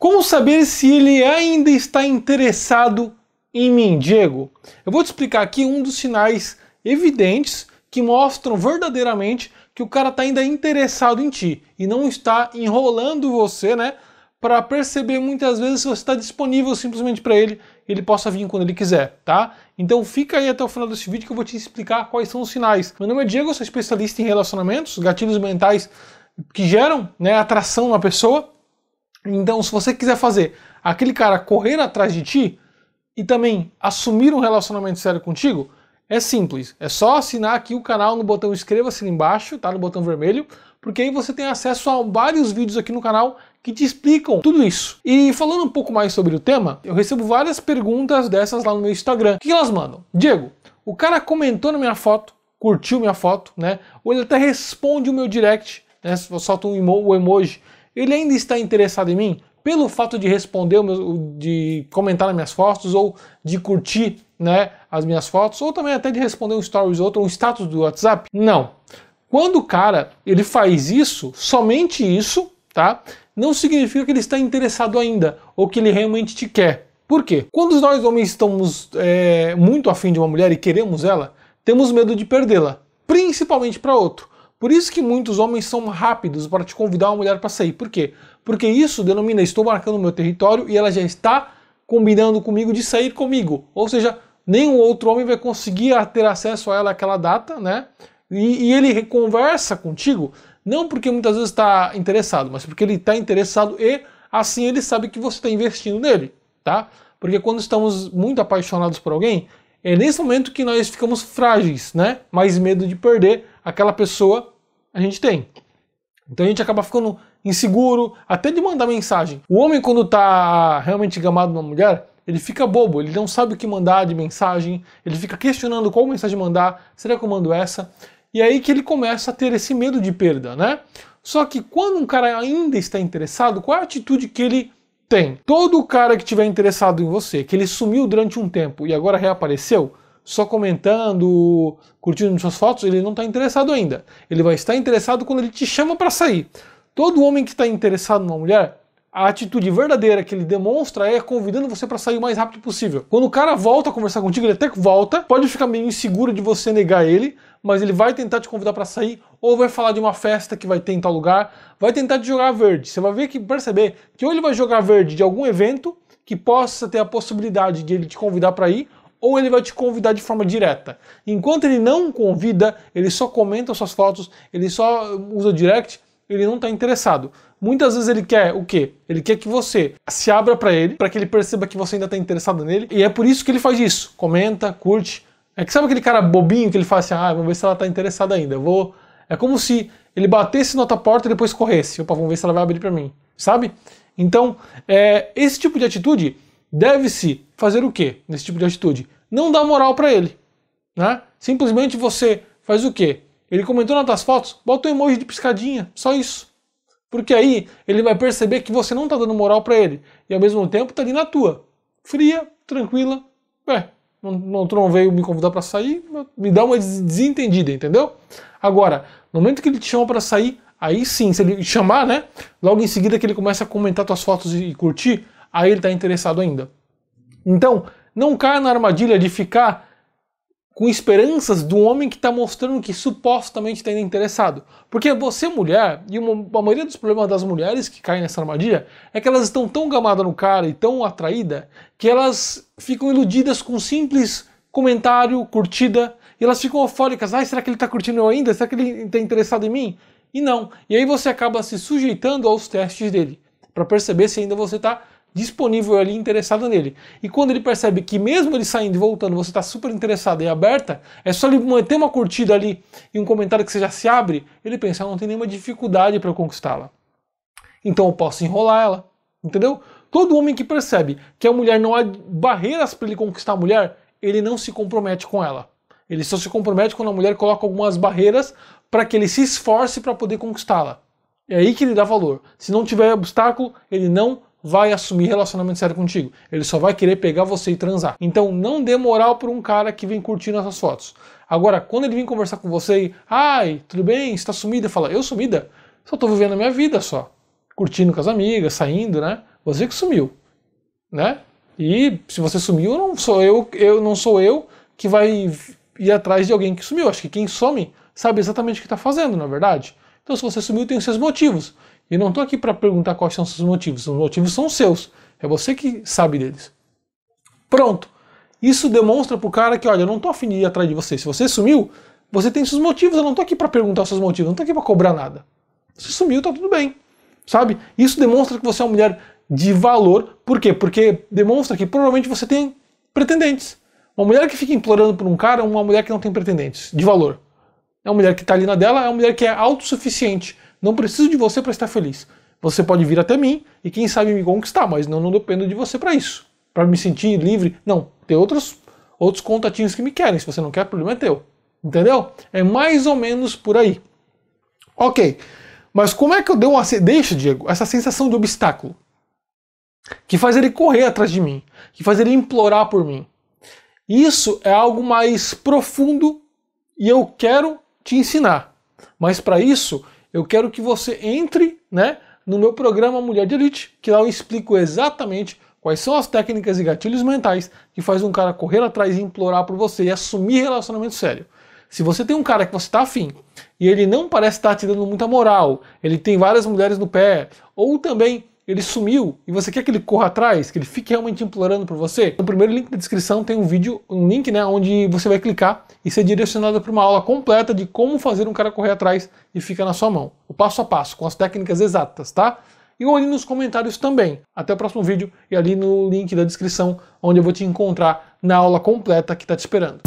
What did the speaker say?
Como saber se ele ainda está interessado em mim, Diego? Eu vou te explicar aqui um dos sinais evidentes que mostram verdadeiramente que o cara está ainda interessado em ti e não está enrolando você, né? Para perceber muitas vezes se você está disponível simplesmente para ele, ele possa vir quando ele quiser, tá? Então fica aí até o final desse vídeo que eu vou te explicar quais são os sinais. Meu nome é Diego, sou especialista em relacionamentos, gatilhos mentais que geram né, atração na pessoa. Então, se você quiser fazer aquele cara correr atrás de ti e também assumir um relacionamento sério contigo, é simples. É só assinar aqui o canal no botão inscreva-se embaixo, tá? No botão vermelho, porque aí você tem acesso a vários vídeos aqui no canal que te explicam tudo isso. E falando um pouco mais sobre o tema, eu recebo várias perguntas dessas lá no meu Instagram. O que elas mandam? Diego, o cara comentou na minha foto, curtiu minha foto, né? Ou ele até responde o meu direct, né? Eu um emo o emoji ele ainda está interessado em mim pelo fato de responder, de comentar nas minhas fotos ou de curtir né, as minhas fotos ou também até de responder um stories outro, um status do WhatsApp? Não. Quando o cara ele faz isso, somente isso, tá? Não significa que ele está interessado ainda ou que ele realmente te quer. Por quê? Quando nós homens estamos é, muito afim de uma mulher e queremos ela, temos medo de perdê-la, principalmente para outro. Por isso que muitos homens são rápidos para te convidar uma mulher para sair. Por quê? Porque isso denomina estou marcando meu território e ela já está combinando comigo de sair comigo. Ou seja, nenhum outro homem vai conseguir ter acesso a ela naquela data, né? E, e ele conversa contigo, não porque muitas vezes está interessado, mas porque ele está interessado e assim ele sabe que você está investindo nele, tá? Porque quando estamos muito apaixonados por alguém, é nesse momento que nós ficamos frágeis, né? Mais medo de perder aquela pessoa a gente tem. Então a gente acaba ficando inseguro, até de mandar mensagem. O homem, quando está realmente gamado numa mulher, ele fica bobo, ele não sabe o que mandar de mensagem, ele fica questionando qual mensagem mandar, será que eu mando essa? E aí que ele começa a ter esse medo de perda, né? Só que quando um cara ainda está interessado, qual é a atitude que ele tem? Todo cara que tiver interessado em você, que ele sumiu durante um tempo e agora reapareceu, só comentando, curtindo suas fotos, ele não está interessado ainda. Ele vai estar interessado quando ele te chama para sair. Todo homem que está interessado numa mulher, a atitude verdadeira que ele demonstra é convidando você para sair o mais rápido possível. Quando o cara volta a conversar contigo, ele até volta, pode ficar meio inseguro de você negar ele, mas ele vai tentar te convidar para sair ou vai falar de uma festa que vai ter em tal lugar, vai tentar te jogar verde. Você vai ver que perceber que ou ele vai jogar verde de algum evento que possa ter a possibilidade de ele te convidar para ir, ou ele vai te convidar de forma direta. Enquanto ele não convida, ele só comenta suas fotos, ele só usa direct, ele não está interessado. Muitas vezes ele quer o quê? Ele quer que você se abra para ele, para que ele perceba que você ainda está interessado nele, e é por isso que ele faz isso. Comenta, curte. É que sabe aquele cara bobinho que ele fala assim: ah, vamos ver se ela está interessada ainda. Eu vou. É como se ele batesse na tua porta e depois corresse. Opa, vamos ver se ela vai abrir para mim. Sabe? Então, é, esse tipo de atitude deve-se fazer o quê nesse tipo de atitude? Não dá moral para ele. Né? Simplesmente você faz o quê? Ele comentou nas tuas fotos, bota um emoji de piscadinha, só isso. Porque aí ele vai perceber que você não está dando moral para ele. E ao mesmo tempo tá ali na tua. Fria, tranquila. Ué, não, não, tu não veio me convidar para sair, me dá uma desentendida, entendeu? Agora, no momento que ele te chama para sair, aí sim, se ele chamar, né? Logo em seguida que ele começa a comentar tuas fotos e, e curtir, aí ele está interessado ainda. Então, não caia na armadilha de ficar com esperanças do homem que está mostrando que supostamente está interessado. Porque você, mulher, e uma, a maioria dos problemas das mulheres que caem nessa armadilha é que elas estão tão gamadas no cara e tão atraída que elas ficam iludidas com um simples comentário, curtida, e elas ficam eufóricas. Ai, ah, será que ele está curtindo eu ainda? Será que ele está interessado em mim? E não. E aí você acaba se sujeitando aos testes dele para perceber se ainda você está disponível ali interessada nele. E quando ele percebe que mesmo ele saindo e voltando, você está super interessada e aberta, é só ele manter uma curtida ali e um comentário que você já se abre, ele pensa, ah, não tem nenhuma dificuldade para conquistá-la. Então eu posso enrolar ela, entendeu? Todo homem que percebe que a mulher não há barreiras para ele conquistar a mulher, ele não se compromete com ela. Ele só se compromete quando a mulher coloca algumas barreiras para que ele se esforce para poder conquistá-la. É aí que ele dá valor. Se não tiver obstáculo, ele não vai assumir relacionamento sério contigo. Ele só vai querer pegar você e transar. Então não dê moral para um cara que vem curtindo essas fotos. Agora, quando ele vem conversar com você e, ai, tudo bem, está sumida? Fala, eu sumida? Só estou vivendo a minha vida só. Curtindo com as amigas, saindo, né? Você que sumiu, né? E se você sumiu, não sou eu, eu não sou eu que vai ir atrás de alguém que sumiu. Acho que quem some sabe exatamente o que está fazendo, na é verdade. Então, se você sumiu, tem os seus motivos. E não estou aqui para perguntar quais são os seus motivos. Os motivos são seus. É você que sabe deles. Pronto. Isso demonstra pro cara que, olha, eu não tô afim de ir atrás de você. Se você sumiu, você tem seus motivos. Eu não tô aqui para perguntar os seus motivos. Eu não tô aqui para cobrar nada. Se sumiu, tá tudo bem. Sabe? Isso demonstra que você é uma mulher de valor. Por quê? Porque demonstra que provavelmente você tem pretendentes. Uma mulher que fica implorando por um cara é uma mulher que não tem pretendentes de valor. É uma mulher que está ali na dela, é uma mulher que é autossuficiente. Não preciso de você para estar feliz. Você pode vir até mim e quem sabe me conquistar, mas não, não dependo de você para isso. Para me sentir livre. Não, tem outros, outros contatinhos que me querem. Se você não quer, o problema é teu. Entendeu? É mais ou menos por aí. Ok. Mas como é que eu dei uma. Deixa, Diego, essa sensação de obstáculo que faz ele correr atrás de mim, que faz ele implorar por mim. Isso é algo mais profundo e eu quero te ensinar. Mas para isso, eu quero que você entre né, no meu programa Mulher de Elite, que lá eu explico exatamente quais são as técnicas e gatilhos mentais que faz um cara correr atrás e implorar por você e assumir relacionamento sério. Se você tem um cara que você está afim e ele não parece estar tá te dando muita moral, ele tem várias mulheres no pé, ou também ele sumiu e você quer que ele corra atrás, que ele fique realmente implorando por você, no primeiro link da descrição tem um vídeo, um link, né, onde você vai clicar e ser direcionado para uma aula completa de como fazer um cara correr atrás e fica na sua mão. O passo a passo, com as técnicas exatas, tá? E ali nos comentários também. Até o próximo vídeo e ali no link da descrição, onde eu vou te encontrar na aula completa que está te esperando.